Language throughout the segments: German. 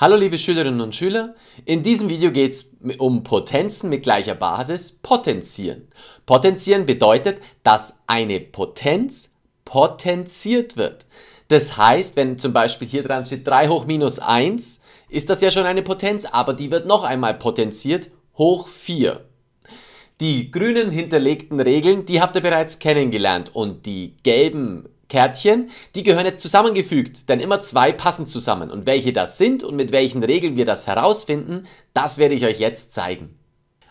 Hallo liebe Schülerinnen und Schüler, in diesem Video geht es um Potenzen mit gleicher Basis, Potenzieren. Potenzieren bedeutet, dass eine Potenz potenziert wird. Das heißt, wenn zum Beispiel hier dran steht 3 hoch minus 1, ist das ja schon eine Potenz, aber die wird noch einmal potenziert hoch 4. Die grünen hinterlegten Regeln, die habt ihr bereits kennengelernt und die gelben Kärtchen, die gehören jetzt zusammengefügt, denn immer zwei passen zusammen. Und welche das sind und mit welchen Regeln wir das herausfinden, das werde ich euch jetzt zeigen.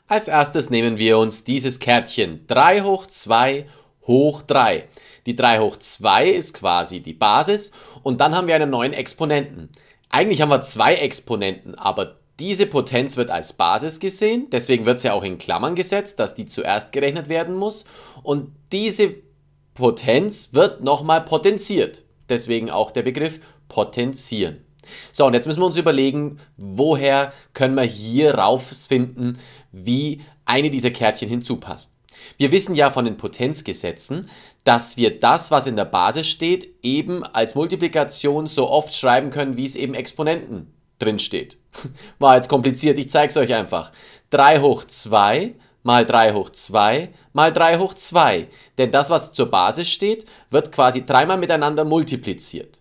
Als erstes nehmen wir uns dieses Kärtchen 3 hoch 2 hoch 3. Die 3 hoch 2 ist quasi die Basis und dann haben wir einen neuen Exponenten. Eigentlich haben wir zwei Exponenten, aber diese Potenz wird als Basis gesehen, deswegen wird sie ja auch in Klammern gesetzt, dass die zuerst gerechnet werden muss. Und diese Potenz wird nochmal potenziert. Deswegen auch der Begriff potenzieren. So, und jetzt müssen wir uns überlegen, woher können wir hier rausfinden, wie eine dieser Kärtchen hinzupasst. Wir wissen ja von den Potenzgesetzen, dass wir das, was in der Basis steht, eben als Multiplikation so oft schreiben können, wie es eben Exponenten drin steht. War jetzt kompliziert, ich zeige es euch einfach. 3 hoch 2 mal 3 hoch 2 mal 3 hoch 2, denn das, was zur Basis steht, wird quasi dreimal miteinander multipliziert.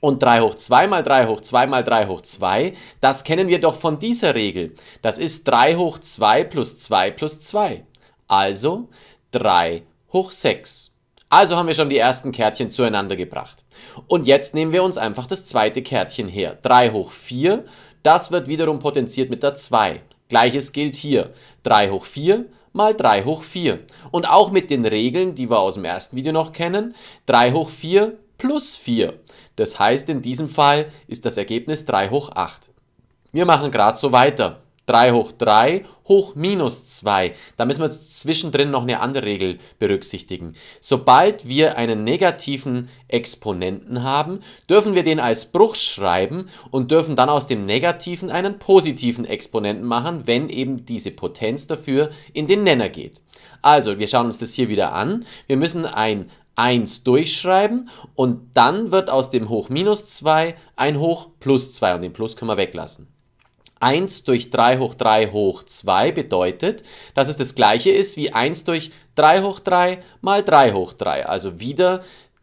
Und 3 hoch 2 mal 3 hoch 2 mal 3 hoch 2, das kennen wir doch von dieser Regel. Das ist 3 hoch 2 plus 2 plus 2. Also 3 hoch 6. Also haben wir schon die ersten Kärtchen zueinander gebracht. Und jetzt nehmen wir uns einfach das zweite Kärtchen her. 3 hoch 4, das wird wiederum potenziert mit der 2. Gleiches gilt hier. 3 hoch 4 mal 3 hoch 4. Und auch mit den Regeln, die wir aus dem ersten Video noch kennen, 3 hoch 4 plus 4. Das heißt, in diesem Fall ist das Ergebnis 3 hoch 8. Wir machen gerade so weiter. 3 hoch 3 hoch minus 2. Da müssen wir jetzt zwischendrin noch eine andere Regel berücksichtigen. Sobald wir einen negativen Exponenten haben, dürfen wir den als Bruch schreiben und dürfen dann aus dem negativen einen positiven Exponenten machen, wenn eben diese Potenz dafür in den Nenner geht. Also, wir schauen uns das hier wieder an. Wir müssen ein 1 durchschreiben und dann wird aus dem hoch minus 2 ein hoch plus 2 und den Plus können wir weglassen. 1 durch 3 hoch 3 hoch 2 bedeutet, dass es das gleiche ist wie 1 durch 3 hoch 3 mal 3 hoch 3. Also wieder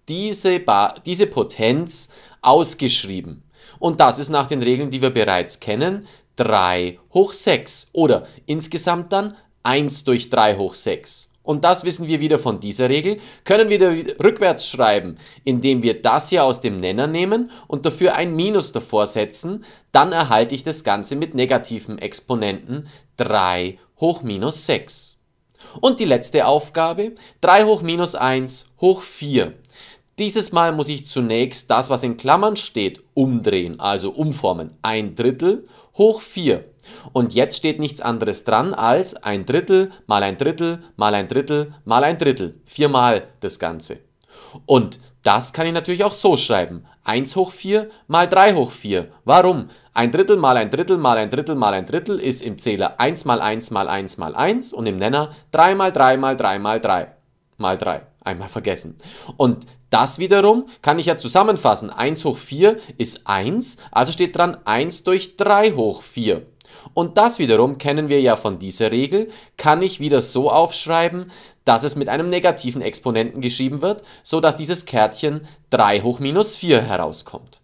diese, ba diese Potenz ausgeschrieben. Und das ist nach den Regeln, die wir bereits kennen, 3 hoch 6 oder insgesamt dann 1 durch 3 hoch 6 und das wissen wir wieder von dieser Regel, können wir rückwärts schreiben, indem wir das hier aus dem Nenner nehmen und dafür ein Minus davor setzen, dann erhalte ich das Ganze mit negativen Exponenten 3 hoch minus 6. Und die letzte Aufgabe, 3 hoch minus 1 hoch 4. Dieses Mal muss ich zunächst das, was in Klammern steht, umdrehen, also umformen. Ein Drittel hoch 4. Und jetzt steht nichts anderes dran als ein Drittel mal ein Drittel mal ein Drittel mal ein Drittel. Viermal das Ganze. Und das kann ich natürlich auch so schreiben. 1 hoch 4 mal 3 hoch 4. Warum? Ein Drittel mal ein Drittel mal ein Drittel mal ein Drittel ist im Zähler 1 mal 1 mal 1 mal 1 und im Nenner 3 mal 3 mal 3 mal 3 mal 3 einmal vergessen. Und das wiederum kann ich ja zusammenfassen. 1 hoch 4 ist 1, also steht dran 1 durch 3 hoch 4. Und das wiederum kennen wir ja von dieser Regel, kann ich wieder so aufschreiben, dass es mit einem negativen Exponenten geschrieben wird, sodass dieses Kärtchen 3 hoch minus 4 herauskommt.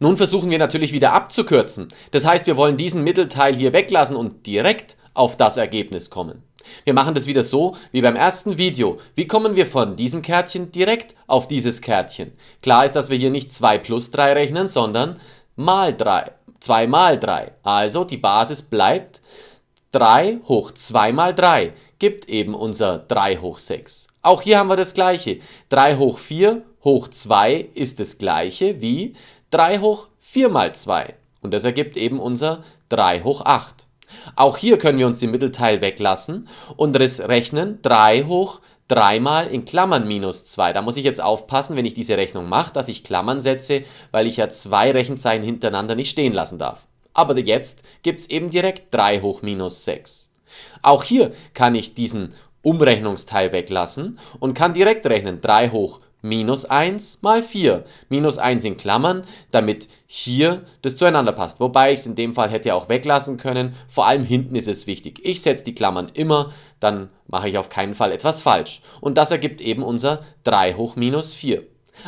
Nun versuchen wir natürlich wieder abzukürzen. Das heißt, wir wollen diesen Mittelteil hier weglassen und direkt auf das Ergebnis kommen. Wir machen das wieder so wie beim ersten Video. Wie kommen wir von diesem Kärtchen direkt auf dieses Kärtchen? Klar ist, dass wir hier nicht 2 plus 3 rechnen, sondern mal 3. 2 mal 3. Also die Basis bleibt 3 hoch 2 mal 3 gibt eben unser 3 hoch 6. Auch hier haben wir das gleiche. 3 hoch 4 hoch 2 ist das gleiche wie 3 hoch 4 mal 2. Und das ergibt eben unser 3 hoch 8. Auch hier können wir uns den Mittelteil weglassen und rechnen 3 hoch 3 mal in Klammern minus 2. Da muss ich jetzt aufpassen, wenn ich diese Rechnung mache, dass ich Klammern setze, weil ich ja zwei Rechenzeichen hintereinander nicht stehen lassen darf. Aber jetzt gibt es eben direkt 3 hoch minus 6. Auch hier kann ich diesen Umrechnungsteil weglassen und kann direkt rechnen 3 hoch minus 1 mal 4. Minus 1 in Klammern, damit hier das zueinander passt. Wobei ich es in dem Fall hätte auch weglassen können. Vor allem hinten ist es wichtig. Ich setze die Klammern immer, dann mache ich auf keinen Fall etwas falsch. Und das ergibt eben unser 3 hoch minus 4.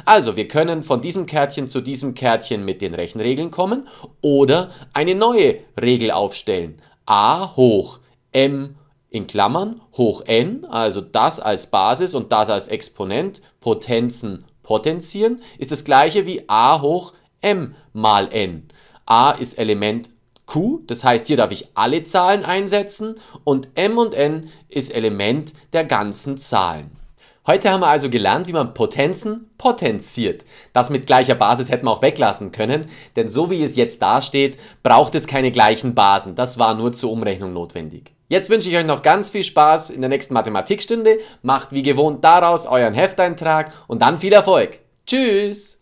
Also, wir können von diesem Kärtchen zu diesem Kärtchen mit den Rechenregeln kommen oder eine neue Regel aufstellen. a hoch m hoch in Klammern hoch n, also das als Basis und das als Exponent, Potenzen potenzieren, ist das gleiche wie a hoch m mal n. a ist Element Q, das heißt, hier darf ich alle Zahlen einsetzen und m und n ist Element der ganzen Zahlen. Heute haben wir also gelernt, wie man Potenzen potenziert. Das mit gleicher Basis hätten wir auch weglassen können, denn so wie es jetzt dasteht, braucht es keine gleichen Basen. Das war nur zur Umrechnung notwendig. Jetzt wünsche ich euch noch ganz viel Spaß in der nächsten Mathematikstunde. Macht wie gewohnt daraus euren Hefteintrag und dann viel Erfolg. Tschüss!